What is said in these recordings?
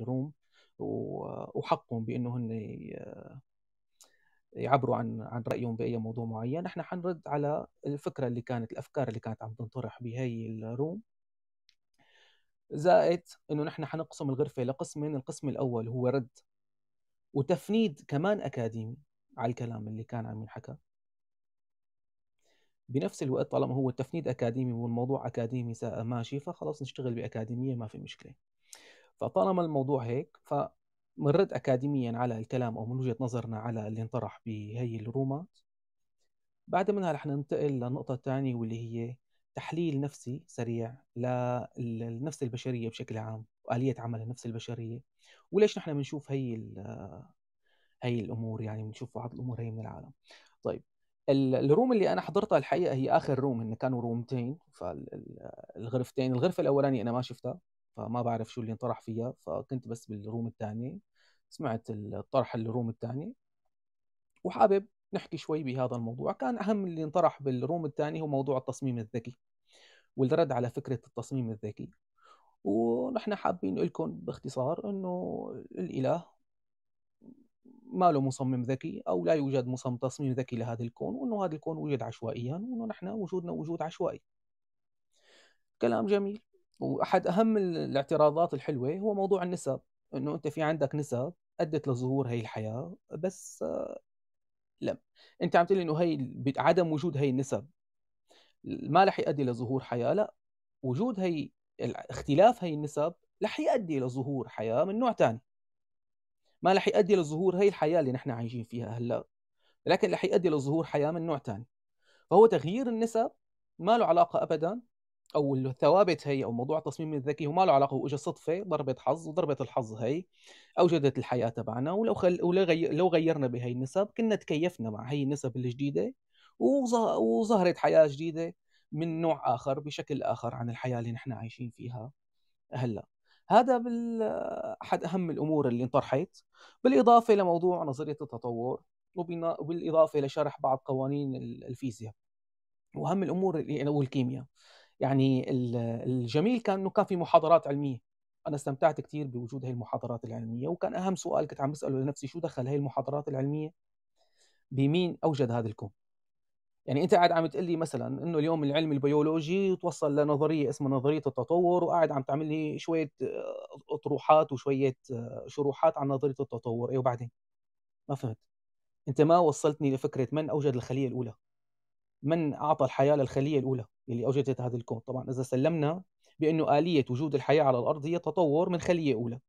الروم وحقهم بانه هن يعبروا عن عن رايهم باي موضوع معين نحن حنرد على الفكره اللي كانت الافكار اللي كانت عم تنطرح بهي الروم زائد انه نحن حنقسم الغرفه لقسمين القسم الاول هو رد وتفنيد كمان اكاديمي على الكلام اللي كان عم ينحكى بنفس الوقت طالما هو تفنيد اكاديمي والموضوع اكاديمي ماشي فخلاص نشتغل باكاديميه ما في مشكله فطالما الموضوع هيك فمنرد أكاديميا على الكلام أو من وجهة نظرنا على اللي انطرح بهي الرومات بعد منها رح ننتقل للنقطة الثانية واللي هي تحليل نفسي سريع للنفس البشرية بشكل عام وآلية عمل النفس البشرية وليش نحن بنشوف هي هي الأمور يعني بنشوف بعض الأمور هي من العالم طيب الروم اللي انا حضرتها الحقيقه هي اخر روم هن كانوا رومتين فالغرفتين الغرفه الاولانيه انا ما شفتها فما بعرف شو اللي انطرح فيها فكنت بس بالروم الثاني سمعت الطرح الروم الثاني وحابب نحكي شوي بهذا الموضوع كان أهم اللي انطرح بالروم الثاني هو موضوع التصميم الذكي والرد على فكرة التصميم الذكي ونحن حابين لكم باختصار انه الاله ما له مصمم ذكي او لا يوجد مصمم تصميم ذكي لهذا الكون وانه هذا الكون وجد عشوائيا وانه نحن وجودنا وجود عشوائي كلام جميل واحد اهم الاعتراضات الحلوه هو موضوع النسب انه انت في عندك نسب ادت لظهور هي الحياه بس لم انت عم تقول انه هي عدم وجود هي النسب ما رح يؤدي لظهور حياه لا وجود هي اختلاف هي النسب رح يؤدي لظهور حياه من نوع ثاني ما رح يؤدي لظهور هي الحياه اللي نحن عايشين فيها هلا لكن رح يؤدي لظهور حياه من نوع ثاني فهو تغيير النسب ما له علاقه ابدا او الثوابت هي او موضوع التصميم الذكي هو ما له علاقه هو صدفه ضربه حظ وضربه الحظ هي اوجدت الحياه تبعنا ولو خل... ولو غي... لو غيرنا بهي النسب كنا تكيفنا مع هي النسب الجديده وظ... وظهرت حياه جديده من نوع اخر بشكل اخر عن الحياه اللي نحن عايشين فيها هلا هذا بال... احد اهم الامور اللي انطرحت بالاضافه لموضوع نظريه التطور وبالاضافه لشرح بعض قوانين الفيزياء واهم الامور اللي... والكيمياء يعني الجميل كان انه كان في محاضرات علميه انا استمتعت كثير بوجود هي المحاضرات العلميه وكان اهم سؤال كنت عم بساله لنفسي شو دخل هي المحاضرات العلميه بمين اوجد هذا الكون يعني انت قاعد عم تقول لي مثلا انه اليوم العلم البيولوجي توصل لنظريه اسمها نظريه التطور وقاعد عم تعمل لي شويه آه، اطروحات وشويه آه، شروحات عن نظريه التطور ايه وبعدين ما فهمت انت ما وصلتني لفكره من اوجد الخليه الاولى من اعطى الحياه للخليه الاولى اللي أوجدت هذا الكون طبعا إذا سلمنا بأنه آلية وجود الحياة على الأرض هي تطور من خلية أولى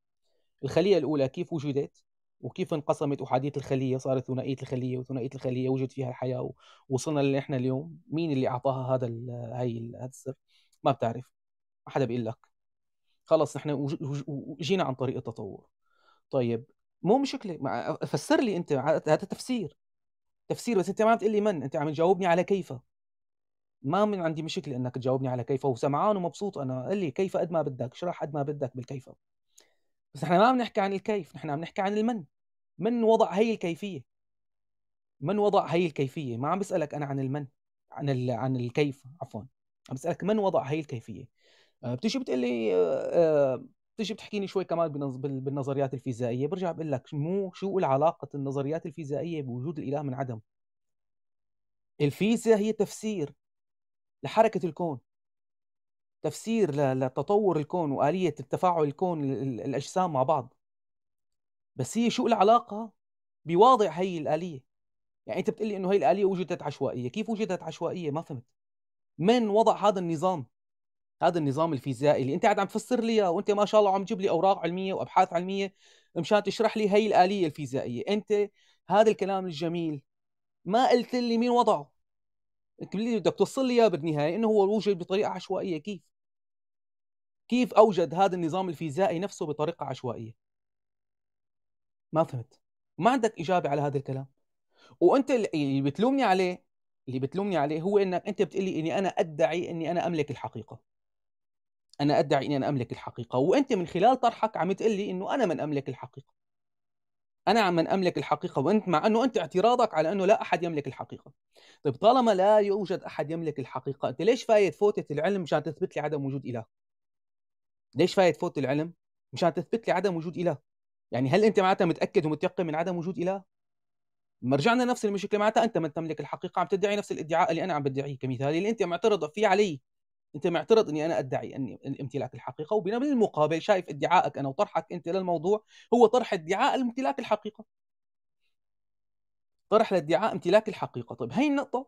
الخلية الأولى كيف وجدت وكيف انقسمت أحادية الخلية صارت ثنائية الخلية وثنائية الخلية وجد فيها الحياة ووصلنا اللي إحنا اليوم مين اللي أعطاها هذا هاي هذا السر ما بتعرف ما حدا بيقول لك خلص نحن جينا عن طريق التطور طيب مو مشكله فسر لي انت هذا تفسير تفسير بس انت ما عم تقول لي من انت عم تجاوبني على كيف ما من عندي مشكله انك تجاوبني على كيفه وسمعان ومبسوط انا قال لي كيف قد ما بدك اشرح قد ما بدك بالكيف بس نحن ما عم نحكي عن الكيف نحن عم نحكي عن المن من وضع هي الكيفيه من وضع هي الكيفيه ما عم بسالك انا عن المن عن ال... عن الكيف عفوا عم بسالك من وضع هي الكيفيه آه، بتجي بتقول لي آه، آه، بتيجي بتحكيني شوي كمان بالنظريات الفيزيائيه برجع بقول لك مو شو العلاقه النظريات الفيزيائيه بوجود الاله من عدم الفيزياء هي تفسير لحركه الكون تفسير لتطور الكون واليه التفاعل الكون الاجسام مع بعض بس هي شو العلاقه بواضع هي الاليه يعني انت بتقلي انه هي الاليه وجدت عشوائيه كيف وجدت عشوائيه ما فهمت من وضع هذا النظام هذا النظام الفيزيائي اللي انت قاعد عم تفسر لي اياه وانت ما شاء الله عم تجيب لي اوراق علميه وابحاث علميه مشان تشرح لي هي الاليه الفيزيائيه انت هذا الكلام الجميل ما قلت لي مين وضعه اللي بدك توصل لي اياه بالنهايه انه هو وجد بطريقه عشوائيه كيف؟ كيف اوجد هذا النظام الفيزيائي نفسه بطريقه عشوائيه؟ ما فهمت ما عندك اجابه على هذا الكلام وانت اللي بتلومني عليه اللي بتلومني عليه هو انك انت بتقول لي اني انا ادعي اني انا املك الحقيقه انا ادعي اني انا املك الحقيقه وانت من خلال طرحك عم تقلي لي انه انا من املك الحقيقه انا عم من املك الحقيقه وانت مع انه انت اعتراضك على انه لا احد يملك الحقيقه طيب طالما لا يوجد احد يملك الحقيقه انت ليش فايت فوتة العلم مشان تثبت لي عدم وجود اله ليش فايت فوتة العلم مشان تثبت لي عدم وجود اله يعني هل انت معناتها متاكد ومتيقن من عدم وجود اله ما رجعنا نفس المشكله معناتها انت من تملك الحقيقه عم تدعي نفس الادعاء اللي انا عم بدعيه كمثال اللي انت معترض فيه علي انت معترض اني انا ادعي اني امتلاك الحقيقه وبالمقابل شايف ادعائك انا وطرحك انت للموضوع هو طرح ادعاء امتلاك الحقيقه طرح لادعاء امتلاك الحقيقه طيب هي النقطه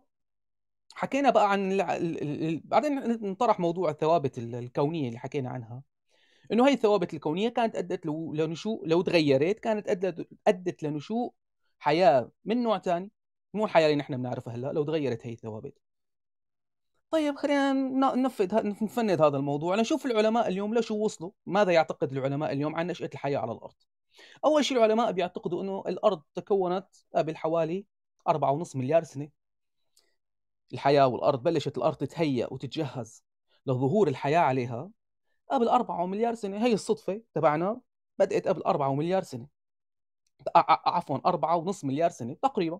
حكينا بقى عن الـ بعدين انطرح موضوع الثوابت الكونيه اللي حكينا عنها انه هي الثوابت الكونيه كانت ادت لو... لنشوء لو تغيرت كانت ادت ادت لنشوء حياه من نوع ثاني مو الحياه اللي نحن بنعرفها هلا لو تغيرت هي الثوابت طيب خلينا ننفذ نفند هذا الموضوع لنشوف العلماء اليوم لشو وصلوا ماذا يعتقد العلماء اليوم عن نشأة الحياة على الأرض أول شيء العلماء بيعتقدوا أنه الأرض تكونت قبل حوالي 4.5 مليار سنة الحياة والأرض بلشت الأرض تتهيأ وتتجهز لظهور الحياة عليها قبل 4 مليار سنة هي الصدفة تبعنا بدأت قبل 4 مليار سنة عفوا 4.5 مليار سنة تقريبا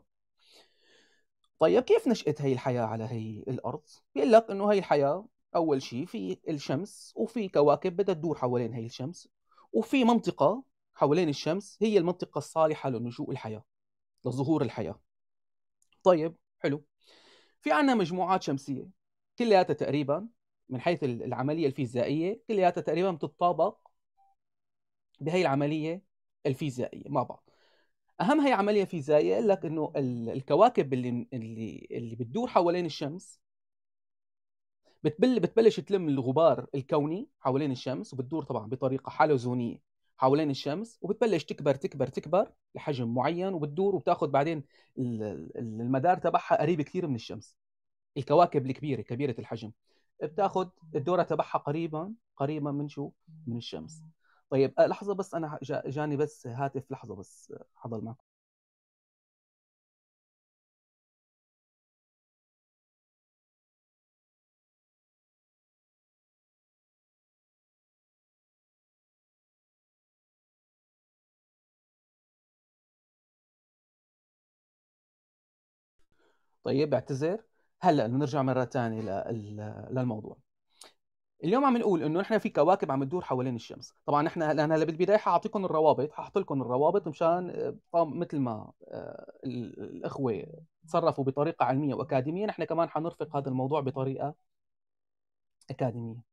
طيب كيف نشأت هي الحياة على هي الأرض؟ بيقول لك إنه هي الحياة أول شيء في الشمس وفي كواكب بدها تدور حوالين هي الشمس وفي منطقة حوالين الشمس هي المنطقة الصالحة لنشوء الحياة لظهور الحياة طيب حلو في عنا مجموعات شمسية كلياتها تقريبا من حيث العملية الفيزيائية كلياتها تقريبا بتتطابق بهي العملية الفيزيائية مع بعض اهم هي عمليه فيزيائيه قال لك انه الكواكب اللي اللي اللي بتدور حوالين الشمس بتبل بتبلش تلم الغبار الكوني حوالين الشمس وبتدور طبعا بطريقه حلزونيه حوالين الشمس وبتبلش تكبر تكبر تكبر لحجم معين وبتدور وبتاخذ بعدين المدار تبعها قريب كثير من الشمس الكواكب الكبيره كبيره الحجم بتاخذ الدوره تبعها قريبا قريبا من شو من الشمس طيب آه، لحظه بس انا جاني بس هاتف لحظه بس حضر معكم طيب بعتذر هلا بنرجع مره ثانيه للموضوع اليوم عم نقول انه نحن في كواكب عم تدور حوالين الشمس طبعا نحن انا هلا بالبدايه حاعطيكم الروابط حاحط لكم الروابط مشان آه، مثل ما آه، الاخوه تصرفوا بطريقه علميه واكاديميه نحن كمان حنرفق هذا الموضوع بطريقه اكاديميه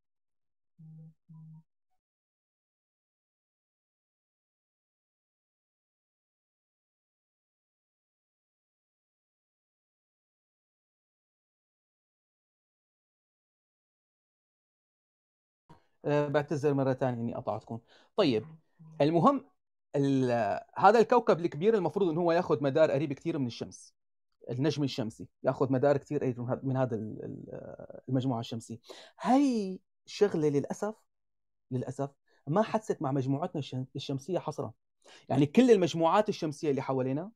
آه، بعتذر مره ثانيه اني قطعتكم طيب المهم هذا الكوكب الكبير المفروض انه هو ياخذ مدار قريب كثير من الشمس النجم الشمسي ياخذ مدار كثير قريب من هذا المجموعه الشمسيه هي شغله للاسف للاسف ما حدثت مع مجموعتنا الشمسيه حصرا يعني كل المجموعات الشمسيه اللي حوالينا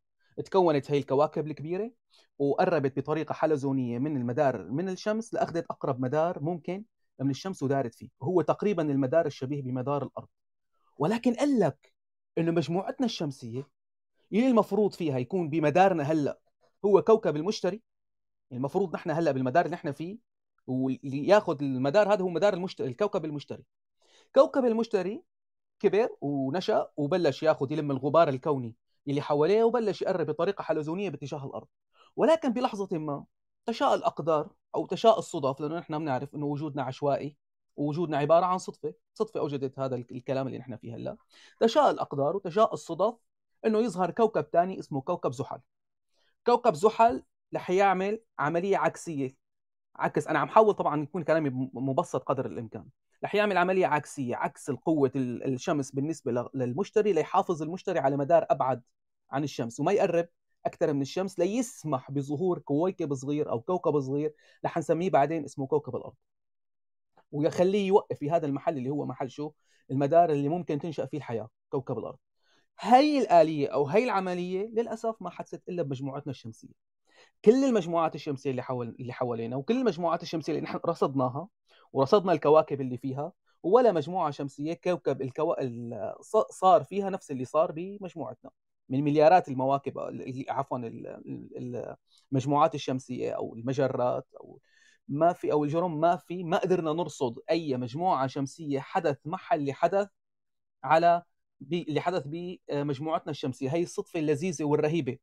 تكونت هي الكواكب الكبيره وقربت بطريقه حلزونيه من المدار من الشمس لاخذت اقرب مدار ممكن من الشمس ودارت فيه وهو تقريبا المدار الشبيه بمدار الارض ولكن قال لك انه مجموعتنا الشمسيه اللي المفروض فيها يكون بمدارنا هلا هو كوكب المشتري المفروض نحن هلا بالمدار اللي نحن فيه واللي ياخذ المدار هذا هو مدار المشتري الكوكب المشتري كوكب المشتري كبر ونشا وبلش ياخذ يلم الغبار الكوني اللي حواليه وبلش يقرب بطريقه حلزونيه باتجاه الارض ولكن بلحظه ما تشاء الاقدار او تشاء الصدف لانه نحن بنعرف انه وجودنا عشوائي ووجودنا عباره عن صدفه، صدفه اوجدت هذا الكلام اللي نحن فيه هلا، تشاء الاقدار وتشاء الصدف انه يظهر كوكب ثاني اسمه كوكب زحل. كوكب زحل رح يعمل عمليه عكسيه عكس انا عم حاول طبعا يكون كلامي مبسط قدر الامكان رح يعمل عمليه عكسيه عكس قوه الشمس بالنسبه للمشتري ليحافظ المشتري على مدار ابعد عن الشمس وما يقرب اكثر من الشمس ليسمح بظهور كويكب صغير او كوكب صغير رح نسميه بعدين اسمه كوكب الارض ويخليه يوقف في هذا المحل اللي هو محل شو المدار اللي ممكن تنشا فيه الحياه كوكب الارض هي الاليه او هي العمليه للاسف ما حدثت الا بمجموعتنا الشمسيه كل المجموعات الشمسيه اللي حول اللي حوالينا وكل المجموعات الشمسيه اللي نحن رصدناها ورصدنا الكواكب اللي فيها ولا مجموعه شمسيه كوكب الكو... صار فيها نفس اللي صار بمجموعتنا من مليارات المواكب عفوا المجموعات الشمسيه او المجرات او ما في او الجرم ما في ما قدرنا نرصد اي مجموعه شمسيه حدث محل لحدث على اللي حدث بمجموعتنا الشمسيه هي الصدفه اللذيذه والرهيبه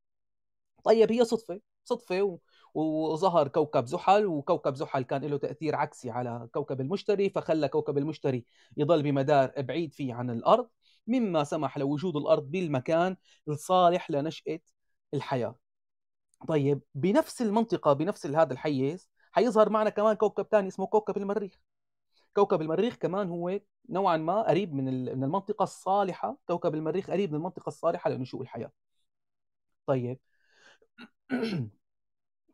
طيب هي صدفه صدفه و... وظهر كوكب زحل وكوكب زحل كان له تاثير عكسي على كوكب المشتري فخلى كوكب المشتري يضل بمدار بعيد فيه عن الارض مما سمح لوجود الأرض بالمكان الصالح لنشأة الحياة طيب بنفس المنطقة بنفس هذا الحيز حيظهر معنا كمان كوكب ثاني اسمه كوكب المريخ كوكب المريخ كمان هو نوعا ما قريب من من المنطقة الصالحة كوكب المريخ قريب من المنطقة الصالحة لنشوء الحياة طيب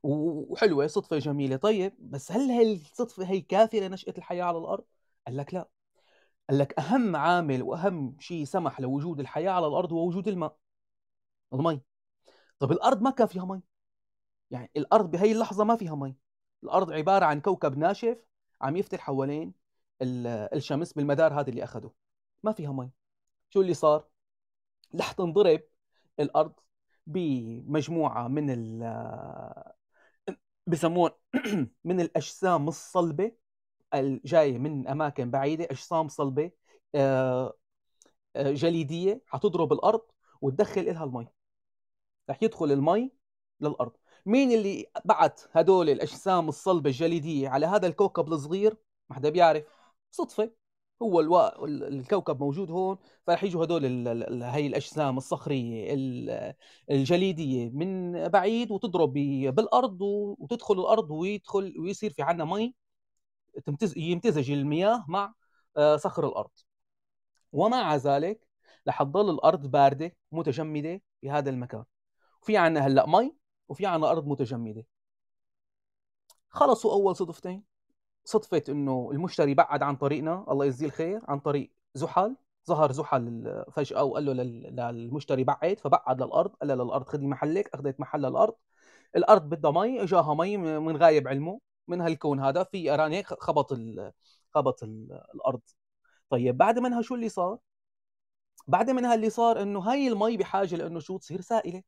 وحلوة صدفة جميلة طيب بس هل هالصدفة هي كافية لنشأة الحياة على الأرض؟ قال لك لا قال لك اهم عامل واهم شيء سمح لوجود الحياه على الارض هو وجود الماء المي طب الارض ما كان فيها مي يعني الارض بهي اللحظه ما فيها مي الارض عباره عن كوكب ناشف عم يفتر حوالين الشمس بالمدار هذا اللي اخذه ما فيها مي شو اللي صار رح تنضرب الارض بمجموعه من ال بسموه من الاجسام الصلبه جايه من اماكن بعيده اجسام صلبه آه، آه، جليديه حتضرب الارض وتدخل لها المي رح يدخل المي للارض مين اللي بعت هدول الاجسام الصلبه الجليديه على هذا الكوكب الصغير ما حدا بيعرف صدفه هو الو... الكوكب موجود هون فرح يجوا هدول ال... هي الاجسام الصخريه الجليديه من بعيد وتضرب بالارض وتدخل الارض ويدخل ويصير في عنا مي يمتزج المياه مع آه، صخر الارض ومع ذلك رح تضل الارض بارده متجمده بهذا المكان في عنا هلا مي وفي عنا ارض متجمده خلصوا اول صدفتين صدفه انه المشتري بعد عن طريقنا الله يجزيه الخير عن طريق زحل ظهر زحل فجاه وقال له للمشتري بعد فبعد للارض قال له للارض خذي محلك اخذت محل الارض الارض بدها مي اجاها مي من غايب علمه من هالكون هذا في ايران خبط ال... خبط الـ الارض طيب بعد منها شو اللي صار؟ بعد منها اللي صار انه هاي المي بحاجه لانه شو تصير سائله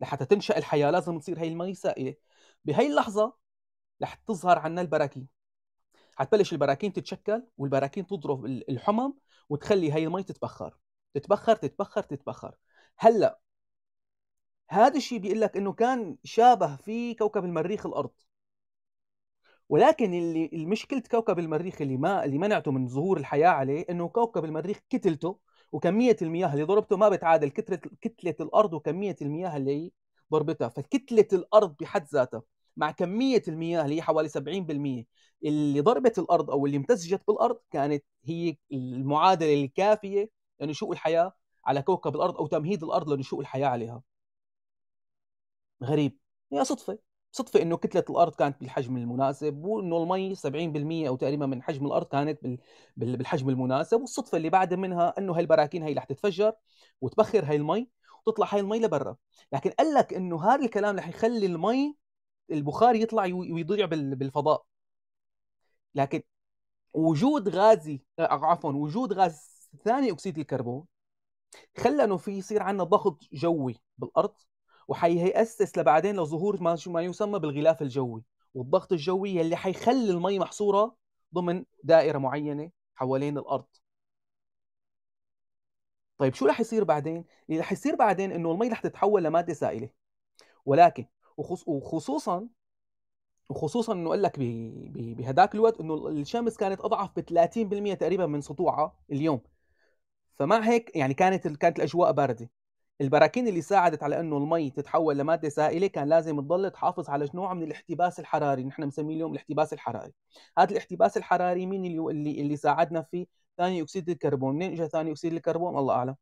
لحتى تنشا الحياه لازم تصير هاي المي سائله بهي اللحظه رح تظهر عنا البراكين حتبلش البراكين تتشكل والبراكين تضرب الحمم وتخلي هاي المي تتبخر تتبخر تتبخر تتبخر هلا هذا الشيء بيقول لك انه كان شابه في كوكب المريخ الارض ولكن اللي المشكلة كوكب المريخ اللي ما اللي منعته من ظهور الحياة عليه انه كوكب المريخ كتلته وكمية المياه اللي ضربته ما بتعادل كتلة كتلة الأرض وكمية المياه اللي ضربتها فكتلة الأرض بحد ذاتها مع كمية المياه اللي هي حوالي 70% اللي ضربت الأرض أو اللي امتزجت بالأرض كانت هي المعادلة الكافية لنشوء الحياة على كوكب الأرض أو تمهيد الأرض لنشوء الحياة عليها غريب هي صدفة صدفة انه كتلة الارض كانت بالحجم المناسب وانه المي 70% او تقريبا من حجم الارض كانت بالحجم المناسب والصدفة اللي بعد منها انه هالبراكين هي رح تتفجر وتبخر هاي المي وتطلع هاي المي لبرا لكن قال لك انه هذا الكلام رح يخلي المي البخار يطلع ويضيع بالفضاء لكن وجود غازي آه، عفوا وجود غاز ثاني اكسيد الكربون خلى انه في يصير عندنا ضغط جوي بالارض وحيأسس لبعدين لظهور ما ما يسمى بالغلاف الجوي والضغط الجوي اللي حيخلي المي محصوره ضمن دائره معينه حوالين الارض طيب شو رح يصير بعدين؟ اللي يعني رح يصير بعدين انه المي رح تتحول لماده سائله ولكن وخصوصا وخصوصا انه قال لك بهداك الوقت انه الشمس كانت اضعف ب 30% تقريبا من سطوعها اليوم فمع هيك يعني كانت كانت الاجواء بارده البراكين اللي ساعدت على انه المي تتحول لماده سائله كان لازم تضل تحافظ على نوع من الاحتباس الحراري نحن بنسميه اليوم الاحتباس الحراري هذا الاحتباس الحراري مين اللي اللي, اللي ساعدنا فيه ثاني اكسيد الكربون منين اجى ثاني اكسيد الكربون الله اعلم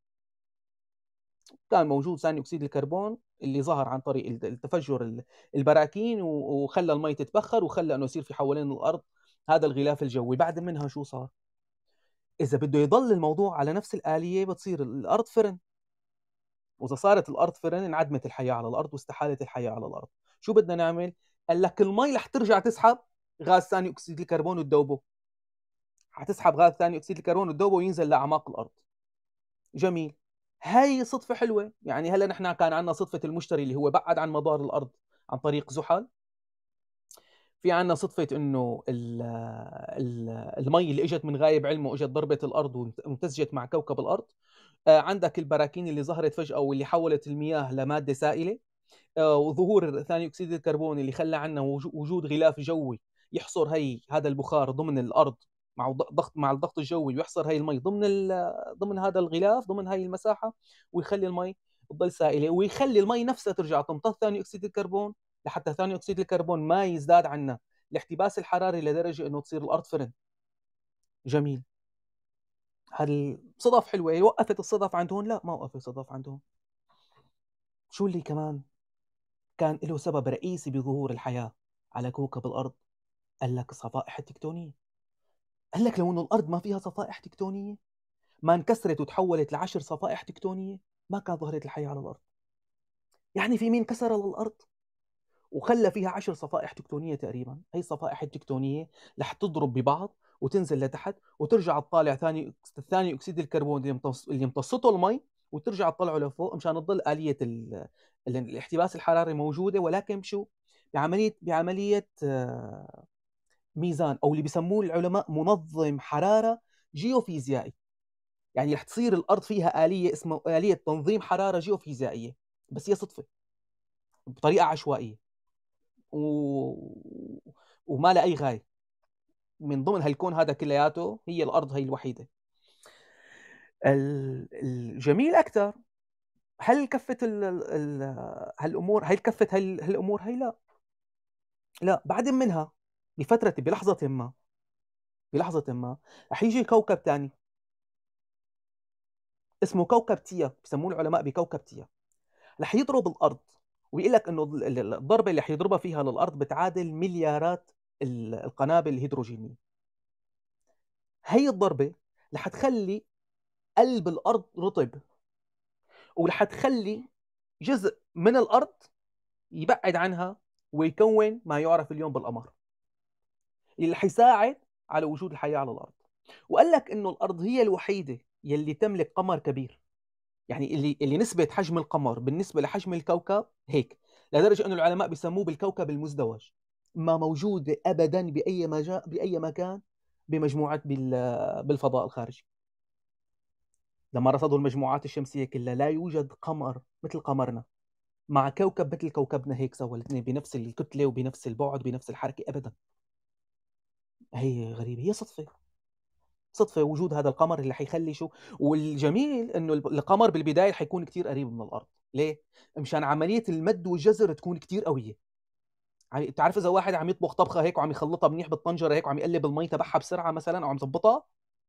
كان موجود ثاني اكسيد الكربون اللي ظهر عن طريق التفجر البراكين وخلى المي تتبخر وخلى انه يصير في حوالين الارض هذا الغلاف الجوي بعد منها شو صار اذا بده يضل الموضوع على نفس الاليه بتصير الارض فرن واذا صارت الارض فرن انعدمت الحياه على الارض واستحالت الحياه على الارض شو بدنا نعمل قال لك المي رح ترجع تسحب غاز ثاني اكسيد الكربون وتذوبه حتسحب غاز ثاني اكسيد الكربون وتذوبه وينزل لاعماق الارض جميل هاي صدفة حلوة يعني هلا نحن كان عندنا صدفة المشتري اللي هو بعد عن مدار الأرض عن طريق زحل في عندنا صدفة انه المي اللي اجت من غايب علمه اجت ضربت الارض وامتزجت مع كوكب الارض آه، عندك البراكين اللي ظهرت فجأة واللي حولت المياه لمادة سائلة آه، وظهور ثاني أكسيد الكربون اللي خلى عنا وجود غلاف جوي يحصر هي هذا البخار ضمن الأرض مع ضغط مع الضغط الجوي ويحصر هي المي ضمن ضمن هذا الغلاف ضمن هاي المساحة ويخلي المي تضل سائلة ويخلي المي نفسها ترجع تمتص ثاني أكسيد الكربون لحتى ثاني أكسيد الكربون ما يزداد عنا الاحتباس الحراري لدرجة أنه تصير الأرض فرن جميل هل صدف حلوه إيه، وقفت الصدف عندهم لا ما وقفت الصدف عندهم شو اللي كمان كان له سبب رئيسي بظهور الحياه على كوكب الارض قال لك الصفائح التكتونيه قال لك لو انه الارض ما فيها صفائح تكتونيه ما انكسرت وتحولت لعشر صفائح تكتونيه ما كان ظهرت الحياه على الارض يعني في مين كسر للارض وخلى فيها عشر صفائح تكتونية تقريبا هي الصفائح التكتونية رح تضرب ببعض وتنزل لتحت وترجع تطالع ثاني ثاني اكسيد الكربون اللي يمتص... اللي يمتصته المي وترجع تطلعه لفوق مشان تضل اليه الاحتباس الحراري موجوده ولكن شو بعمليه بعمليه آه، ميزان او اللي بيسموه العلماء منظم حراره جيوفيزيائي يعني رح تصير الارض فيها اليه اسمها اليه تنظيم حراره جيوفيزيائيه بس هي صدفه بطريقه عشوائيه و... وما لها اي غايه من ضمن هالكون هذا كلياته هي الارض هي الوحيده الجميل اكثر هل كفت الـ الـ هالامور هل كفت هالامور هي لا لا بعد منها بفتره بلحظه ما بلحظه ما رح يجي كوكب ثاني اسمه كوكب تيا بسموه العلماء بكوكب تيا رح يضرب الارض ويقول لك انه الضربه اللي رح يضربها فيها للارض بتعادل مليارات القنابل الهيدروجينيه هي الضربه رح تخلي قلب الارض رطب ورح تخلي جزء من الارض يبعد عنها ويكون ما يعرف اليوم بالقمر اللي حيساعد على وجود الحياه على الارض وقال لك انه الارض هي الوحيده يلي تملك قمر كبير يعني اللي اللي نسبه حجم القمر بالنسبه لحجم الكوكب هيك لدرجه انه العلماء بسموه بالكوكب المزدوج ما موجوده ابدا باي مجال باي مكان بمجموعه بالفضاء الخارجي لما رصدوا المجموعات الشمسيه كلها لا يوجد قمر مثل قمرنا مع كوكب مثل كوكبنا هيك سوا الاثنين بنفس الكتله وبنفس البعد بنفس الحركه ابدا هي غريبه هي صدفه صدفه وجود هذا القمر اللي حيخلي شو والجميل انه القمر بالبدايه حيكون كتير قريب من الارض ليه مشان عمليه المد والجزر تكون كتير قويه يعني انت عارف اذا واحد عم يطبخ طبخه هيك وعم يخلطها منيح بالطنجره هيك وعم يقلب المي تبعها بسرعه مثلا او عم يظبطها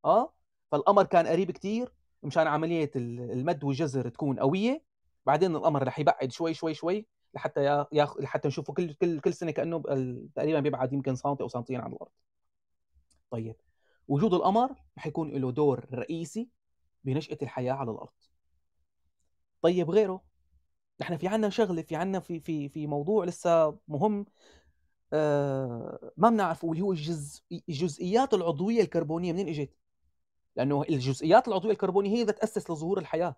اه فالقمر كان قريب كتير مشان عمليه المد والجزر تكون قويه بعدين القمر رح يبعد شوي شوي شوي لحتى ياخ... لحتى نشوفه كل كل كل سنه كانه تقريبا بيبعد يمكن سنتي او سنتين عن الارض طيب وجود القمر رح يكون له دور رئيسي بنشاه الحياه على الارض طيب غيره نحن في عنا شغله في عنا في في في موضوع لسه مهم آه، ما بنعرفه واللي هو الجز... الجزئيات العضويه الكربونيه منين اجت؟ لانه الجزئيات العضويه الكربونيه هي اللي تاسس لظهور الحياه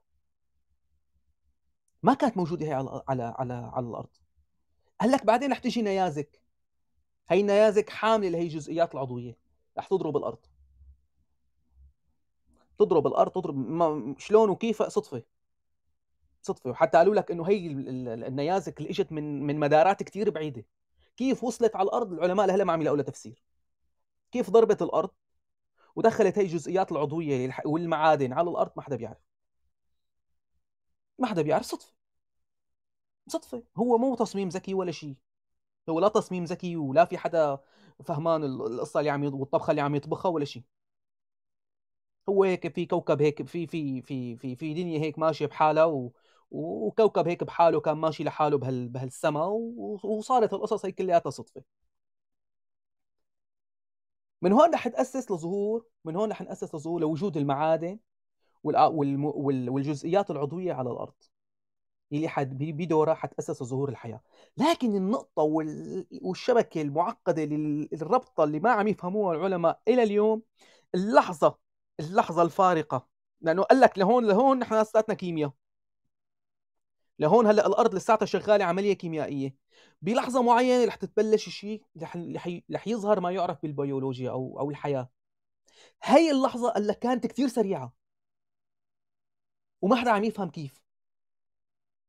ما كانت موجوده هي على على على, على الارض لك بعدين رح تجي نيازك هي النيازك حامله لهي الجزئيات العضويه رح تضرب الارض تضرب الارض تضرب ما شلون وكيف صدفه صدفه وحتى قالوا لك انه هي النيازك اللي اجت من من مدارات كثير بعيده كيف وصلت على الارض العلماء لهلا ما عم يلاقوا لها تفسير كيف ضربت الارض ودخلت هي الجزئيات العضويه والمعادن على الارض ما حدا بيعرف ما حدا بيعرف صدفه صدفه هو مو تصميم ذكي ولا شيء هو لا تصميم ذكي ولا في حدا فهمان القصه اللي عم والطبخه اللي عم يطبخها ولا شيء هو هيك في كوكب هيك في في في في في دنيا هيك ماشيه بحالها وكوكب هيك بحاله كان ماشي لحاله بهال بهالسما وصارت القصص هي كلياتها صدفه من هون رح تاسس لظهور من هون رح ناسس لظهور لوجود المعادن والجزئيات العضويه على الارض اللي حد بدورها حتاسس ظهور الحياه لكن النقطه والشبكه المعقده الربطه اللي ما عم يفهموها العلماء الى اليوم اللحظه اللحظه الفارقه لانه قال لك لهون لهون نحن لساتنا كيمياء لهون هلا الارض لساتها شغاله عمليه كيميائيه بلحظه معينه رح تتبلش شيء رح يظهر ما يعرف بالبيولوجيا او او الحياه هي اللحظه اللي كانت كثير سريعه وما حدا عم يفهم كيف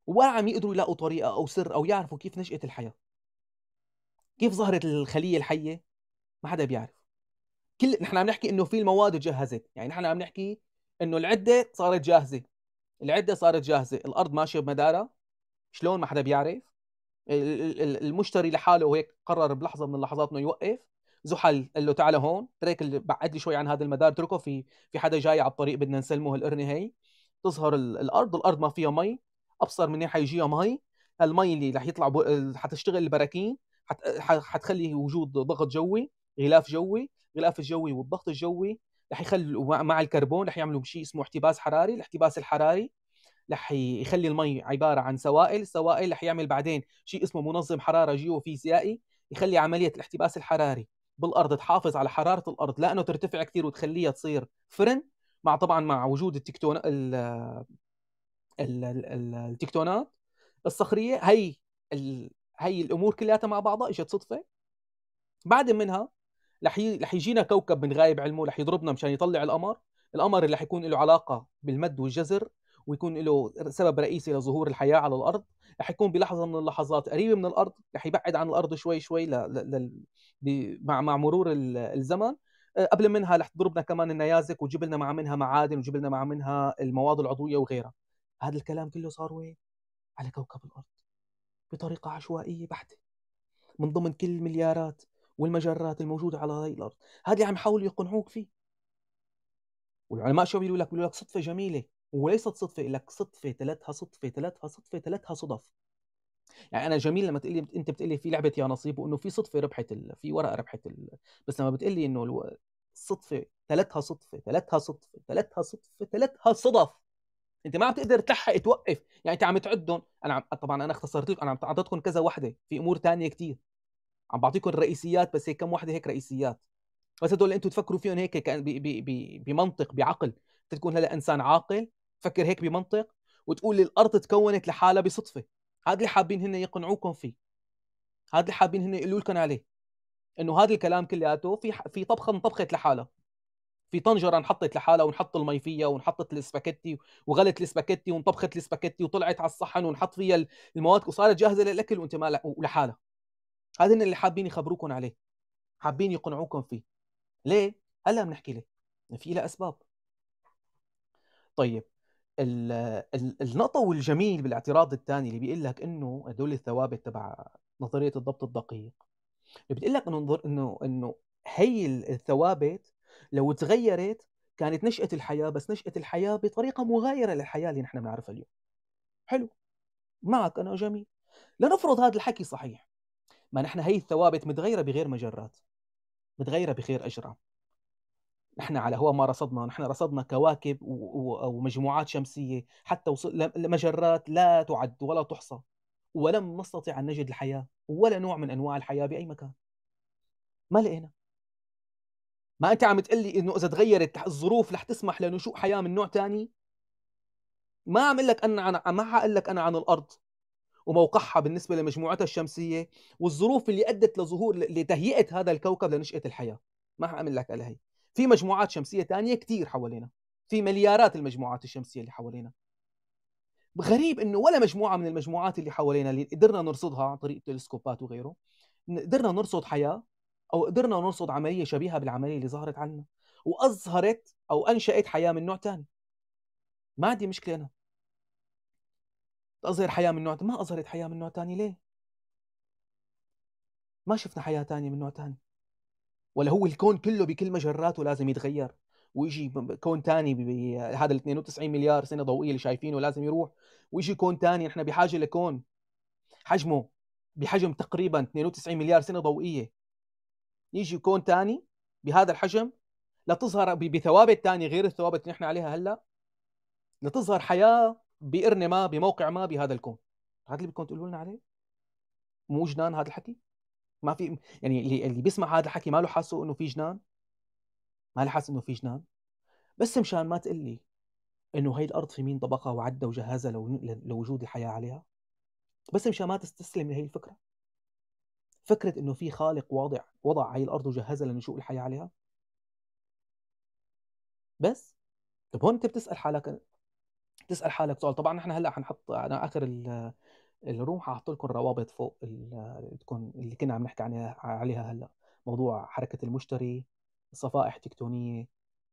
ولا عم يقدروا يلاقوا طريقه او سر او يعرفوا كيف نشات الحياه كيف ظهرت الخليه الحيه ما حدا بيعرف كل نحن عم نحكي انه في المواد جهزت يعني نحن عم نحكي انه العده صارت جاهزه العده صارت جاهزه الارض ماشيه بمدارها شلون ما حدا بيعرف المشتري لحاله هيك قرر بلحظه من اللحظات انه يوقف زحل قال له تعال هون تريك بعد لي شوي عن هذا المدار اتركه في في حدا جاي على الطريق بدنا نسلمه هالقرنه هي تظهر الارض الارض ما فيها مي ابصر منين حيجيها مي هالمي اللي رح يطلع حتشتغل البراكين حت... حتخلي وجود ضغط جوي غلاف جوي غلاف الجوي والضغط الجوي رح يخلوا مع الكربون رح يعملوا شيء اسمه احتباس حراري الاحتباس الحراري رح يخلي المي عباره عن سوائل السوائل رح يعمل بعدين شيء اسمه منظم حراره جيوفيزيائي يخلي عمليه الاحتباس الحراري بالارض تحافظ على حراره الارض لانه ترتفع كثير وتخليها تصير فرن مع طبعا مع وجود التكتون ال... ال... التكتونات الصخريه هي هي الامور كلياتها مع بعضها اجت صدفه بعد منها رح يجينا كوكب من غايب علمه رح يضربنا مشان يطلع القمر القمر اللي حيكون له علاقه بالمد والجزر ويكون له سبب رئيسي لظهور الحياه على الارض رح يكون بلحظه من اللحظات قريبه من الارض رح يبعد عن الارض شوي شوي ل... ل... ل... مع مع مرور الزمن قبل منها رح تضربنا كمان النيازك وتجيب لنا مع منها معادن وتجيب لنا مع منها المواد العضويه وغيرها هذا الكلام كله صار وين على كوكب الارض بطريقه عشوائيه بحته من ضمن كل مليارات والمجرات الموجوده على الأرض هذا اللي عم يحاولوا يقنعوك فيه والعلماء شو بيقولوا لك بيقولوا لك صدفه جميله وليست صدفه لك صدفه ثلاثها صدفه ثلاثها صدفه ثلاثها صدف يعني انا جميل لما تقول لي انت بتقول لي في لعبه يا نصيب وانه في صدفه ربحت ال... في ورقه ربحت ال... بس لما بتقول لي انه الو... صدفه ثلاثها صدفه ثلاثها صدفه ثلاثها صدفه ثلاثها صدف انت ما عم تقدر تلحق توقف يعني انت عم تعدهم انا عم... طبعا انا اختصرت لكم انا عم اعطيتكم كذا وحده في امور ثانيه كثير عم بعطيكم الرئيسيات بس هيك كم وحده هيك رئيسيات بس هدول انتم تفكروا فيهم هيك كان بي بي بي بمنطق بعقل تكون هلا انسان عاقل فكر هيك بمنطق وتقول لي الارض تكونت لحالها بصدفه هذا اللي حابين هن يقنعوكم فيه هذا اللي حابين هن يقولوا لكم عليه انه هذا الكلام كلياته في في طبخه انطبخت لحالها في طنجره انحطت لحالها ونحط المي فيها ونحطت السباكيتي وغلت السباكيتي وانطبخت السباكيتي وطلعت على الصحن ونحط فيها المواد وصارت جاهزه للاكل وانت ما لحالها هذا اللي حابين يخبروكم عليه حابين يقنعوكم فيه ليه؟ هلا بنحكي ليه في لها اسباب طيب النقطة والجميل بالاعتراض الثاني اللي بيقول لك انه هدول الثوابت تبع نظريه الضبط الدقيق اللي بتقول لك انه انه انه هي الثوابت لو تغيرت كانت نشأة الحياة بس نشأة الحياة بطريقة مغايرة للحياة اللي نحن بنعرفها اليوم حلو معك أنا جميل لنفرض هذا الحكي صحيح ما نحن هي الثوابت متغيره بغير مجرات متغيره بغير اجرام نحن على هو ما رصدنا نحن رصدنا كواكب ومجموعات شمسيه حتى وصل مجرات لا تعد ولا تحصى ولم نستطع ان نجد الحياه ولا نوع من انواع الحياه باي مكان ما لقينا ما انت عم تقول لي انه اذا تغيرت الظروف رح تسمح لنشوء حياه من نوع ثاني ما عم لك انا عن ما حقول لك انا عن الارض وموقعها بالنسبه لمجموعتها الشمسيه والظروف اللي ادت لظهور لتهيئه هذا الكوكب لنشاه الحياه ما حاعمل لك على هي في مجموعات شمسيه ثانيه كثير حوالينا في مليارات المجموعات الشمسيه اللي حوالينا غريب انه ولا مجموعه من المجموعات اللي حوالينا اللي قدرنا نرصدها عن طريق التلسكوبات وغيره قدرنا نرصد حياه او قدرنا نرصد عمليه شبيهه بالعمليه اللي ظهرت عنا واظهرت او انشات حياه من نوع ثاني ما عندي مشكله انا تظهر حياه من نوع ما اظهرت حياه من نوع ثاني ليه؟ ما شفنا حياه ثانيه من نوع ثاني ولا هو الكون كله بكل مجراته لازم يتغير ويجي كون ثاني بهذا ال 92 مليار سنه ضوئيه اللي شايفينه لازم يروح ويجي كون ثاني نحن بحاجه لكون حجمه بحجم تقريبا 92 مليار سنه ضوئيه يجي كون ثاني بهذا الحجم لتظهر بثوابت ثانيه غير الثوابت اللي نحن عليها هلا لتظهر حياه بقرنه ما بموقع ما بهذا الكون هذا اللي بدكم تقولوا لنا عليه مو جنان هذا الحكي ما في يعني اللي, اللي بيسمع هذا الحكي ما له حاسه انه في جنان ما له حاسس انه في جنان بس مشان ما تقول لي انه هي الارض في مين طبقها وعدها وجهزها لو لوجود الحياه عليها بس مشان ما تستسلم لهي الفكره فكره انه في خالق واضع وضع هي الارض وجهزها لنشوء الحياه عليها بس طب هون انت بتسال حالك تسال حالك سؤال طبعا احنا هلا حنحط على اخر الروم حاحط لكم روابط فوق اللي كنا عم نحكي عليها عليها هلا موضوع حركه المشتري صفائح تكتونيه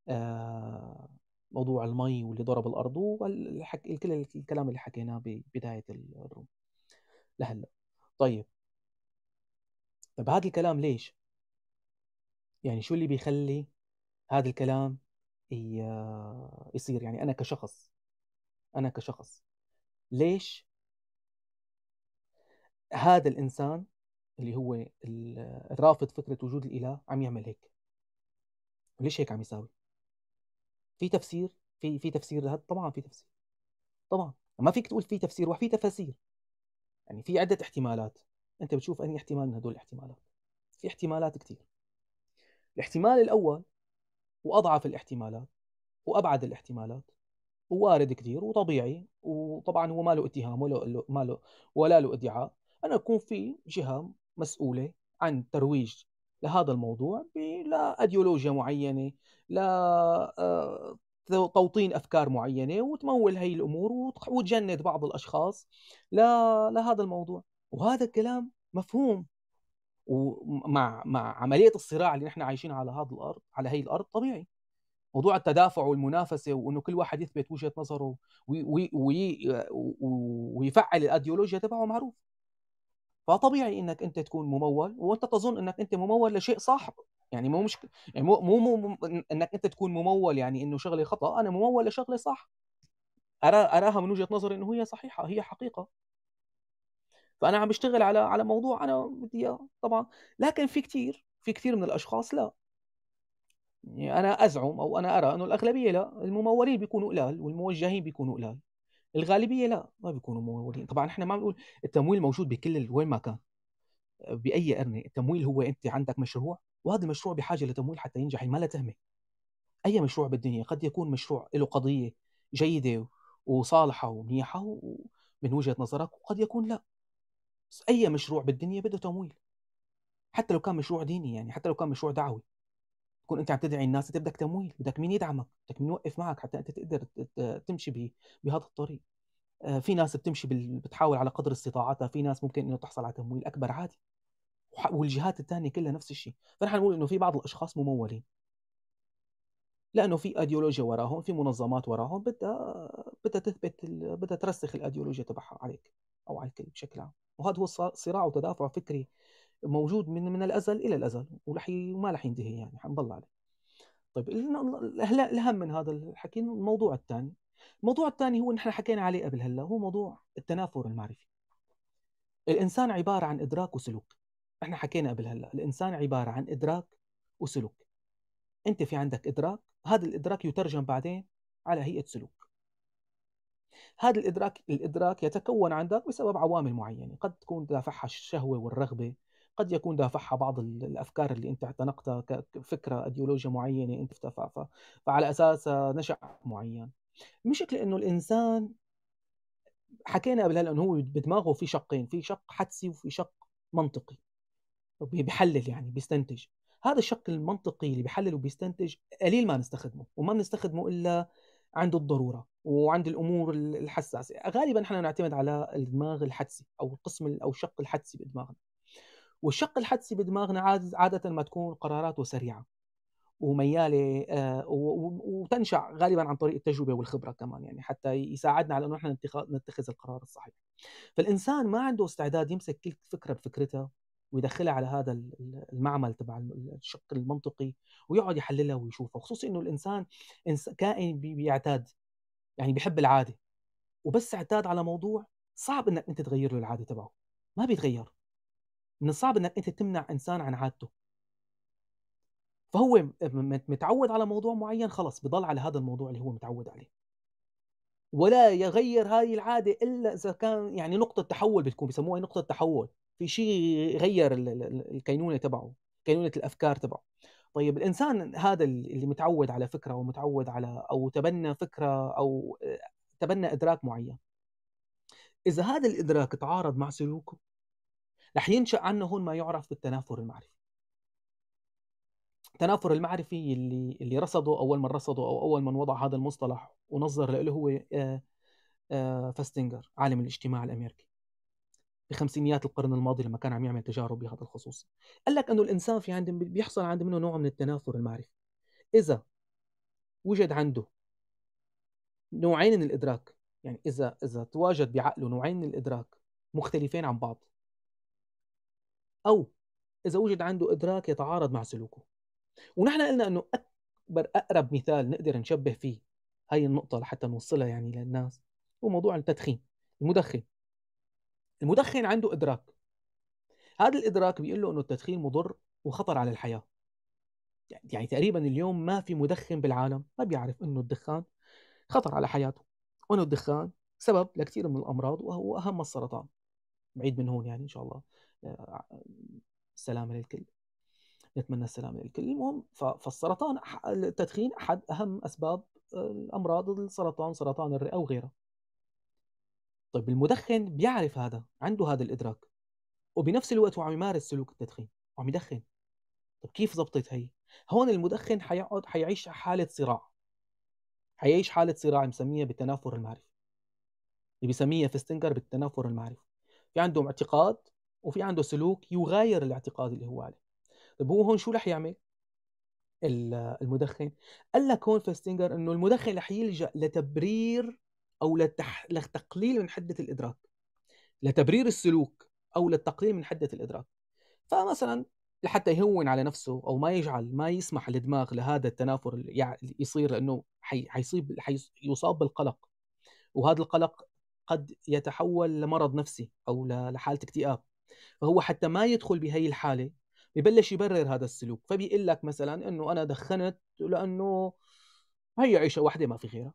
آه، موضوع المي واللي ضرب الارض والحك... كل الكلام اللي حكيناه ببدايه الروم لهلا طيب طيب هذا الكلام ليش؟ يعني شو اللي بيخلي هذا الكلام يصير يعني انا كشخص انا كشخص ليش هذا الانسان اللي هو الرافض فكره وجود الاله عم يعمل هيك ليش هيك عم يساوي في تفسير في في تفسير لهذا طبعا في تفسير طبعا ما فيك تقول في تفسير وفي تفاسير يعني في عده احتمالات انت بتشوف اي احتمال من هدول الاحتمالات في احتمالات كثير الاحتمال الاول واضعف الاحتمالات وابعد الاحتمالات وارد كثير وطبيعي وطبعا هو ما له اتهام ولا له ما له ولا له ادعاء انا يكون في جهه مسؤوله عن ترويج لهذا الموضوع لا ايديولوجيا معينه لا آه، توطين افكار معينه وتمول هي الامور وتجند بعض الاشخاص لا لهذا الموضوع وهذا الكلام مفهوم ومع مع عمليه الصراع اللي نحن عايشين على هذا الارض على هي الارض طبيعي موضوع التدافع والمنافسه وانه كل واحد يثبت وجهه نظره ويفعل الايديولوجيا تبعه معروف فطبيعي انك انت تكون ممول وانت تظن انك انت ممول لشيء صح يعني مو مشكله يعني مو, مو مو انك انت تكون ممول يعني انه شغله خطا انا ممول لشغله صح أرى اراها من وجهه نظري انه هي صحيحه هي حقيقه فانا عم بشتغل على على موضوع انا بدي اياه طبعا لكن في كثير في كثير من الاشخاص لا يعني انا ازعم او انا ارى انه الاغلبيه لا الممولين بيكونوا قلال والموجهين بيكونوا قلال الغالبيه لا ما بيكونوا ممولين طبعا احنا ما بنقول التمويل موجود بكل وين ما كان باي قرنه التمويل هو انت عندك مشروع وهذا المشروع بحاجه لتمويل حتى ينجح يعني ما لا تهمه اي مشروع بالدنيا قد يكون مشروع له قضيه جيده وصالحه ومنيحه من وجهه نظرك وقد يكون لا بس اي مشروع بالدنيا بده تمويل حتى لو كان مشروع ديني يعني حتى لو كان مشروع دعوي تكون انت عم تدعي الناس انت بدك تمويل بدك مين يدعمك بدك مين يوقف معك حتى انت تقدر تمشي بهذا الطريق آه، في ناس بتمشي بال... بتحاول على قدر استطاعتها في ناس ممكن انه تحصل على تمويل اكبر عادي والجهات الثانيه كلها نفس الشيء فنحن نقول انه في بعض الاشخاص ممولين لانه في ايديولوجيا وراهم في منظمات وراهم بدها بدها تثبت ال... بدها ترسخ الايديولوجيا تبعها عليك او على الكل بشكل عام وهذا هو صراع وتدافع فكري موجود من من الازل الى الازل ولحي وما راح ينتهي يعني حنضل عليه طيب الاهم من هذا الحكي الموضوع الثاني الموضوع الثاني هو نحن حكينا عليه قبل هلا هو موضوع التنافر المعرفي الانسان عباره عن ادراك وسلوك احنا حكينا قبل هلا الانسان عباره عن ادراك وسلوك انت في عندك ادراك هذا الادراك يترجم بعدين على هيئه سلوك هذا الادراك الادراك يتكون عندك بسبب عوامل معينه قد تكون دافعها الشهوه والرغبه قد يكون دافعها بعض الافكار اللي انت اعتنقتها كفكره ايديولوجيا معينه انت فعلى اساسها نشا معين المشكله انه الانسان حكينا قبل هلا انه هو بدماغه في شقين في شق حدسي وفي شق منطقي بيحلل يعني بيستنتج هذا الشق المنطقي اللي بيحلل وبيستنتج قليل ما نستخدمه وما بنستخدمه الا عند الضروره وعند الامور الحساسه غالبا نحن نعتمد على الدماغ الحدسي او القسم او الشق الحدسي بدماغنا والشق الحدسي بدماغنا عادة ما تكون قراراته سريعة ومياله آه، وتنشا غالبا عن طريق التجربه والخبره كمان يعني حتى يساعدنا على انه نحن نتخذ القرار الصحيح. فالانسان ما عنده استعداد يمسك كل فكره بفكرتها ويدخلها على هذا المعمل تبع الشق المنطقي ويقعد يحللها ويشوفها خصوصي انه الانسان كائن بيعتاد يعني بيحب العاده وبس اعتاد على موضوع صعب انك انت تغير له العاده تبعه ما بيتغير من الصعب انك انت تمنع انسان عن عادته فهو متعود على موضوع معين خلص بضل على هذا الموضوع اللي هو متعود عليه ولا يغير هاي العاده الا اذا كان يعني نقطه تحول بتكون بسموها نقطه تحول في شيء غير الكينونه تبعه كينونه الافكار تبعه طيب الانسان هذا اللي متعود على فكره ومتعود على او تبنى فكره او آه، تبنى ادراك معين اذا هذا الادراك تعارض مع سلوكه رح ينشأ عنه هون ما يعرف بالتنافر المعرفي التنافر المعرفي اللي اللي رصده اول من رصده او اول من وضع هذا المصطلح ونظر له هو آه، آه، فاستنجر عالم الاجتماع الامريكي بخمسينيات القرن الماضي لما كان عم يعمل تجارب بهذا الخصوص قال لك انه الانسان في عنده بيحصل عنده منه نوع من التنافر المعرفي اذا وجد عنده نوعين من الادراك يعني اذا اذا تواجد بعقله نوعين من الادراك مختلفين عن بعض أو إذا وجد عنده إدراك يتعارض مع سلوكه ونحن قلنا أنه أكبر أقرب مثال نقدر نشبه فيه هاي النقطة لحتى نوصلها يعني للناس هو موضوع التدخين المدخن المدخن عنده إدراك هذا الإدراك بيقول له أنه التدخين مضر وخطر على الحياة يعني تقريبا اليوم ما في مدخن بالعالم ما بيعرف أنه الدخان خطر على حياته وأنه الدخان سبب لكثير من الأمراض وهو أهم السرطان بعيد من هون يعني إن شاء الله السلامه للكل نتمنى السلامه للكل المهم فالسرطان التدخين احد اهم اسباب الامراض السرطان سرطان الرئه وغيرها طيب المدخن بيعرف هذا عنده هذا الادراك وبنفس الوقت وعم يمارس سلوك التدخين وعم يدخن طيب كيف زبطت هي هون المدخن حيقعد حيعيش حاله صراع حيعيش حاله صراع مسميها بالتنافر المعرفي اللي بيسميها فيستنجر بالتنافر المعرفي في عندهم اعتقاد وفي عنده سلوك يغاير الاعتقاد اللي هو عليه طيب هو هون شو رح يعمل المدخن قال لك هون فيستنجر انه المدخن رح يلجا لتبرير او لتح... لتقليل من حده الادراك لتبرير السلوك او للتقليل من حده الادراك فمثلا لحتى يهون على نفسه او ما يجعل ما يسمح الدماغ لهذا التنافر اللي يصير لانه حي... حيصيب حيصاب بالقلق وهذا القلق قد يتحول لمرض نفسي او لحاله اكتئاب فهو حتى ما يدخل بهي الحاله ببلش يبرر هذا السلوك فبيقول لك مثلا انه انا دخنت لانه هي عيشه واحده ما في غيرها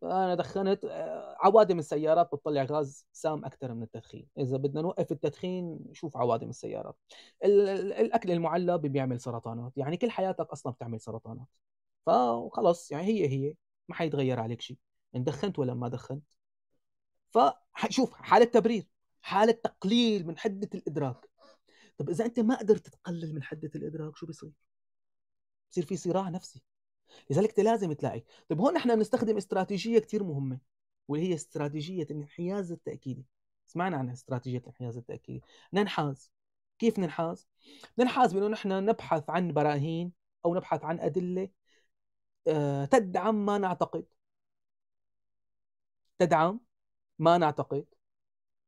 فانا دخنت آه، عوادم السيارات بتطلع غاز سام اكثر من التدخين اذا بدنا نوقف التدخين شوف عوادم السيارات الاكل المعلب بيعمل سرطانات يعني كل حياتك اصلا بتعمل سرطانات فخلص يعني هي هي ما حيتغير عليك شيء ان دخنت ولا ما دخنت فشوف حاله تبرير حاله تقليل من حده الادراك طب اذا انت ما قدرت تقلل من حده الادراك شو بيصير بصير في صراع نفسي لذلك انت لازم تلاقي طب هون احنا بنستخدم استراتيجيه كثير مهمه واللي هي استراتيجيه الانحياز التاكيدي سمعنا عن استراتيجيه الانحياز التاكيدي ننحاز كيف ننحاز ننحاز بانه نحن نبحث عن براهين او نبحث عن ادله آه، تدعم ما نعتقد تدعم ما نعتقد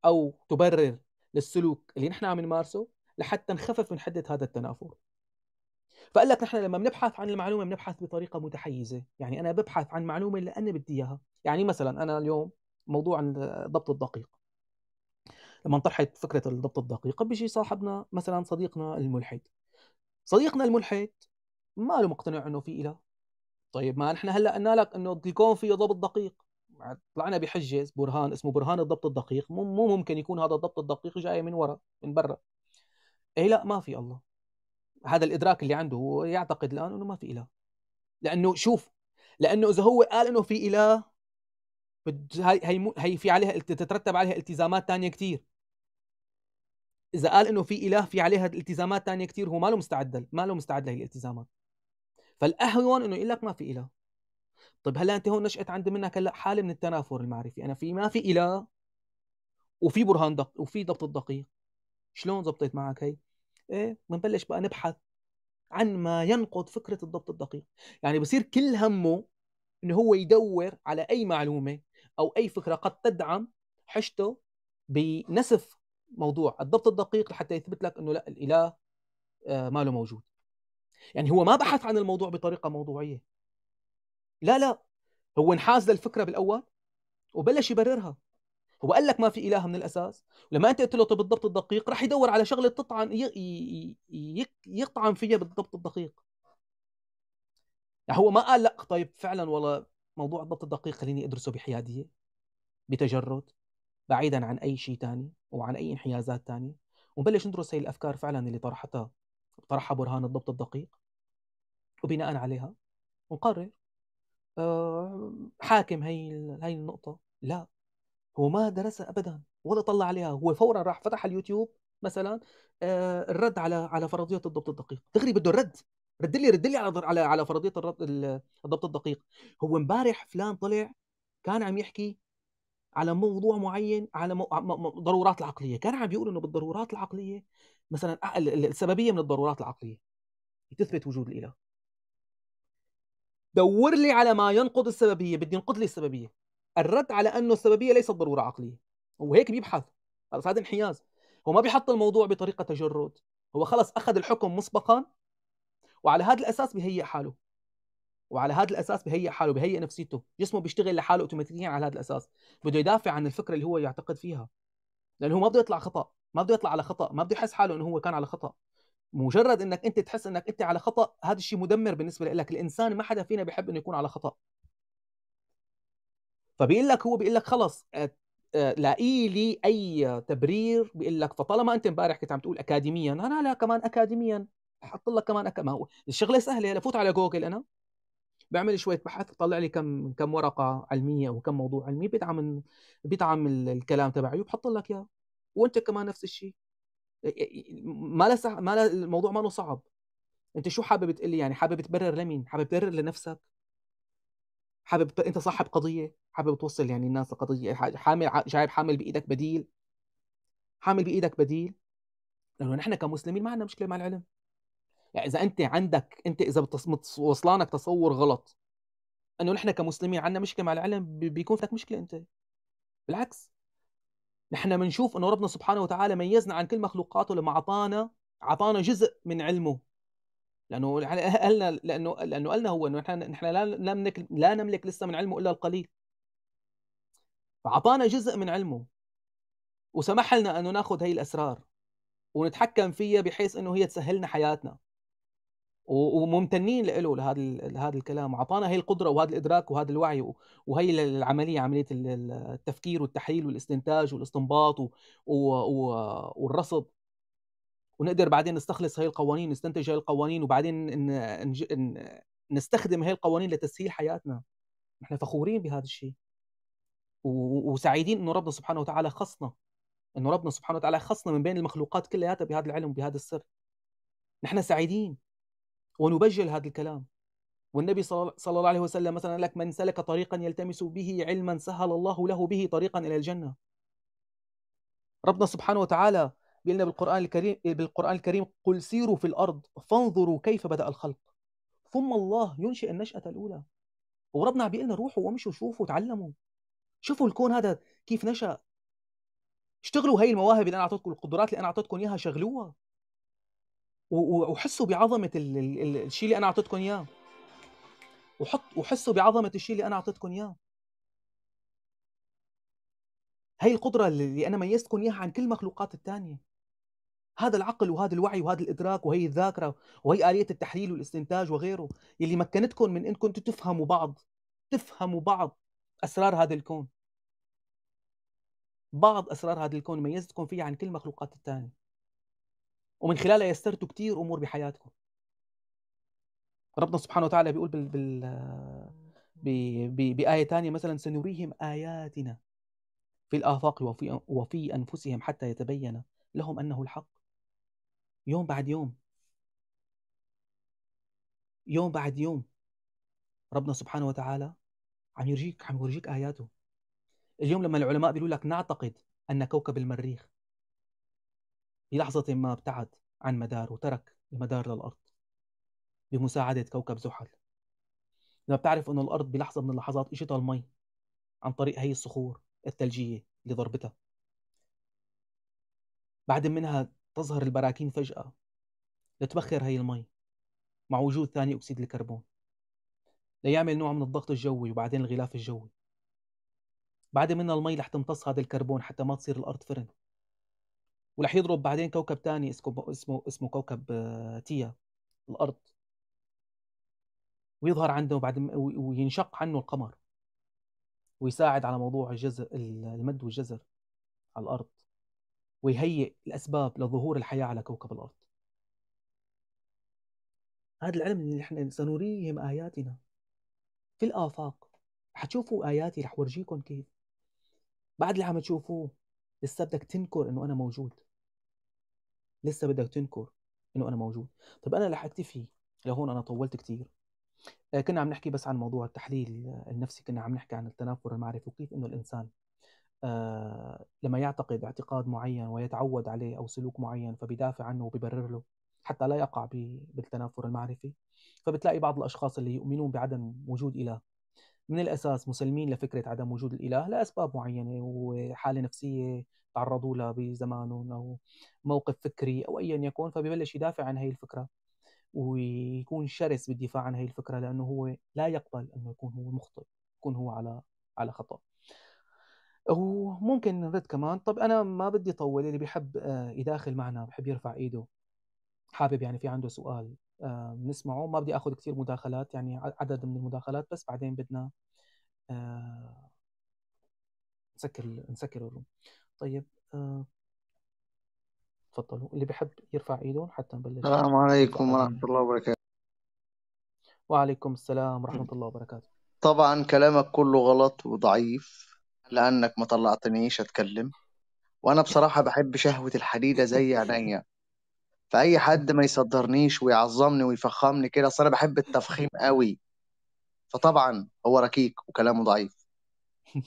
او تبرر للسلوك اللي نحن عم نمارسه لحتى نخفف من حده هذا التنافر فقال لك نحن لما بنبحث عن المعلومه بنبحث بطريقه متحيزه يعني انا ببحث عن معلومه اللي انا بدي اياها يعني مثلا انا اليوم موضوع الضبط الدقيق لما طرحت فكره الضبط الدقيق بيجي صاحبنا مثلا صديقنا الملحد صديقنا الملحد ما له مقتنع انه في اله طيب ما نحن هلا قلنا لك انه الكون فيه ضبط دقيق طلعنا بحجز برهان اسمه برهان الضبط الدقيق مو, مو ممكن يكون هذا الضبط الدقيق جاي من ورا من برا اي لا ما في الله هذا الادراك اللي عنده هو يعتقد الان انه ما في اله لانه شوف لانه اذا هو قال انه في اله هي هي, هي في عليها تترتب عليها التزامات ثانيه كثير اذا قال انه في اله في عليها التزامات ثانيه كثير هو ما له مستعد ما له مستعد لهي الالتزامات فالاهون انه يقول لك ما في اله طيب هلا انت هون نشات عندي منك هلا حاله من التنافر المعرفي انا في ما في اله وفي برهان دق وفي ضبط الدقيق شلون ضبطت معك هي ايه بنبلش بقى نبحث عن ما ينقض فكره الضبط الدقيق يعني بصير كل همه انه هو يدور على اي معلومه او اي فكره قد تدعم حجته بنسف موضوع الضبط الدقيق لحتى يثبت لك انه لا الاله آه، ماله موجود يعني هو ما بحث عن الموضوع بطريقه موضوعيه لا لا هو انحاز للفكره بالاول وبلش يبررها هو قال لك ما في اله من الاساس ولما انت قلت له بالضبط الدقيق راح يدور على شغله تطعن يطعن فيها بالضبط الدقيق يعني هو ما قال لا طيب فعلا والله موضوع الضبط الدقيق خليني ادرسه بحياديه بتجرد بعيدا عن اي شيء ثاني وعن اي انحيازات ثانيه ونبلش ندرس هي الافكار فعلا اللي طرحتها طرحها برهان الضبط الدقيق وبناء عليها ونقرر آه، حاكم هي هي النقطه لا هو ما درسها ابدا ولا طلع عليها هو فورا راح فتح اليوتيوب مثلا آه، الرد على على فرضيه الضبط الدقيق دغري بده الرد رد لي رد لي على على على فرضيه الضبط الدقيق هو امبارح فلان طلع كان عم يحكي على موضوع معين على ضرورات العقليه كان عم بيقول انه بالضرورات العقليه مثلا السببيه من الضرورات العقليه تثبت وجود الاله دور لي على ما ينقض السببيه بدي ينقض لي السببيه الرد على انه السببيه ليست ضروره عقليه وهيك بيبحث خلص هذا انحياز هو ما بيحط الموضوع بطريقه تجرد هو خلص اخذ الحكم مسبقا وعلى هذا الاساس بهيئ حاله وعلى هذا الاساس بهيئ حاله بهيئ نفسيته جسمه بيشتغل لحاله اوتوماتيكيا على هذا الاساس بده يدافع عن الفكره اللي هو يعتقد فيها لانه هو ما بده يطلع خطا ما بده يطلع على خطا ما بده يحس حاله انه هو كان على خطا مجرد انك انت تحس انك انت على خطا هذا الشيء مدمر بالنسبه لك الانسان ما حدا فينا بيحب انه يكون على خطا فبيقول لك هو بيقول لك خلص آه، آه، لاقي لي اي تبرير بيقول لك فطالما انت امبارح كنت عم تقول اكاديميا انا لا كمان اكاديميا حط لك كمان أك... ما هو الشغله سهله لفوت فوت على جوجل انا بعمل شويه بحث بطلع لي كم كم ورقه علميه او كم موضوع علمي بيدعم بيدعم الكلام تبعي وبحط لك اياه وانت كمان نفس الشيء ما لا ما لا الموضوع ما له صعب انت شو حابب تقول لي يعني حابب تبرر لمين حابب تبرر لنفسك حابب انت صاحب قضيه حابب توصل يعني الناس قضيه حامل جايب حامل بايدك بديل حامل بايدك بديل لانه نحن كمسلمين ما عندنا مشكله مع العلم يعني اذا انت عندك انت اذا وصلانك تصور غلط انه نحن كمسلمين عندنا مشكله مع العلم بيكون فيك مشكله انت بالعكس نحن بنشوف انه ربنا سبحانه وتعالى ميزنا عن كل مخلوقاته لما اعطانا اعطانا جزء من علمه لانه يعني أه، قالنا لانه لانه قالنا هو انه نحن نحن لا نملك لا نملك لسه من علمه الا القليل فاعطانا جزء من علمه وسمح لنا انه ناخذ هي الاسرار ونتحكم فيها بحيث انه هي تسهلنا حياتنا وممتنين له لهذا لهذا الكلام اعطانا هي القدره وهذا الادراك وهذا الوعي وهي العمليه عمليه التفكير والتحليل والاستنتاج والاستنباط والرصد ونقدر بعدين نستخلص هاي القوانين نستنتج هاي القوانين وبعدين نستخدم هاي القوانين لتسهيل حياتنا نحن فخورين بهذا الشيء وسعيدين انه ربنا سبحانه وتعالى خصنا انه ربنا سبحانه وتعالى خصنا من بين المخلوقات كلياتها بهذا العلم وبهذا السر نحن سعيدين ونبجل هذا الكلام والنبي صلى الله عليه وسلم مثلا لك من سلك طريقا يلتمس به علما سهل الله له به طريقا إلى الجنة ربنا سبحانه وتعالى بيقول بالقرآن الكريم بالقرآن الكريم قل سيروا في الأرض فانظروا كيف بدأ الخلق ثم الله ينشئ النشأة الأولى وربنا عم بيقول لنا روحوا وامشوا شوفوا تعلموا شوفوا الكون هذا كيف نشأ اشتغلوا هاي المواهب اللي انا اعطيتكم القدرات اللي انا اعطيتكم اياها شغلوها وحسوا بعظمه الشيء اللي انا اعطيتكم اياه وحط وحسوا بعظمه الشيء اللي انا اعطيتكم اياه هي القدرة اللي أنا ميزتكم إياها عن كل مخلوقات الثانية هذا العقل وهذا الوعي وهذا الإدراك وهي الذاكرة وهي آلية التحليل والاستنتاج وغيره اللي مكنتكم من أنكم تفهموا بعض تفهموا بعض أسرار هذا الكون بعض أسرار هذا الكون ميزتكم فيها عن كل مخلوقات الثانية ومن خلالها يسرتوا كثير امور بحياتكم ربنا سبحانه وتعالى بيقول بال, بال... بآية ثانية مثلا سنريهم آياتنا في الآفاق وفي, وفي أنفسهم حتى يتبين لهم أنه الحق يوم بعد يوم يوم بعد يوم ربنا سبحانه وتعالى عم يرجيك عم يورجيك آياته اليوم لما العلماء بيقولوا لك نعتقد أن كوكب المريخ لحظة ما ابتعد عن مدار وترك المدار للأرض بمساعدة كوكب زحل لما بتعرف أن الأرض بلحظة من اللحظات إجتها المي عن طريق هي الصخور الثلجية اللي ضربتها بعد منها تظهر البراكين فجأة لتبخر هي المي مع وجود ثاني أكسيد الكربون ليعمل نوع من الضغط الجوي وبعدين الغلاف الجوي بعد منها المي رح تمتص هذا الكربون حتى ما تصير الأرض فرن ورح يضرب بعدين كوكب تاني اسمه اسمه اسمه كوكب آه، تيا الارض ويظهر عنده بعد وينشق عنه القمر ويساعد على موضوع الجزر المد والجزر على الارض ويهيئ الاسباب لظهور الحياه على كوكب الارض هذا العلم اللي احنا سنريهم اياتنا في الافاق حتشوفوا اياتي رح ورجيكم كيف بعد اللي عم تشوفوه لسه بدك تنكر انه انا موجود لسه بدك تنكر انه انا موجود طب انا رح اكتفي لهون انا طولت كثير آه، كنا عم نحكي بس عن موضوع التحليل النفسي كنا عم نحكي عن التنافر المعرفي وكيف انه الانسان آه، لما يعتقد اعتقاد معين ويتعود عليه او سلوك معين فبيدافع عنه وبيبرر له حتى لا يقع بالتنافر المعرفي فبتلاقي بعض الاشخاص اللي يؤمنون بعدم وجود اله من الاساس مسلمين لفكره عدم وجود الاله لاسباب معينه وحاله نفسيه تعرضوا لها بزمانهم او موقف فكري او ايا يكن فبيبلش يدافع عن هي الفكره ويكون شرس بالدفاع عن هي الفكره لانه هو لا يقبل انه يكون هو مخطئ يكون هو على على خطا وممكن نرد كمان طب انا ما بدي اطول اللي بيحب آه، يداخل معنا بحب يرفع ايده حابب يعني في عنده سؤال آه، بنسمعه ما بدي اخذ كثير مداخلات يعني عدد من المداخلات بس بعدين بدنا آه، نسكر نسكر الروم طيب آه، تفضلوا اللي بحب يرفع ايده حتى نبلش السلام عليكم ورحمه الله وبركاته وعليكم السلام ورحمه الله وبركاته طبعا كلامك كله غلط وضعيف لانك ما طلعتنيش اتكلم وانا بصراحه بحب شهوه الحديده زي عينيا فأي حد ما يصدرنيش ويعظمني ويفخمني كده أصل أنا بحب التفخيم قوي فطبعًا هو ركيك وكلامه ضعيف.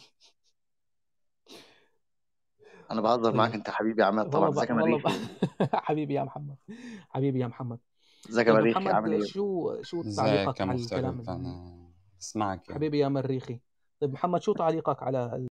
أنا بهزر معاك أنت حبيبي يا عماد طبعًا، ازيك يا مريخي؟ حبيبي يا محمد، حبيبي يا محمد. ازيك يا طيب يا مريخي عامل إيه؟ شو شو تعليقك ازيك يا على الكلام مختلف اسمعك انا يعني حبيبي يا مريخي طيب محمد شو تعليقك على ال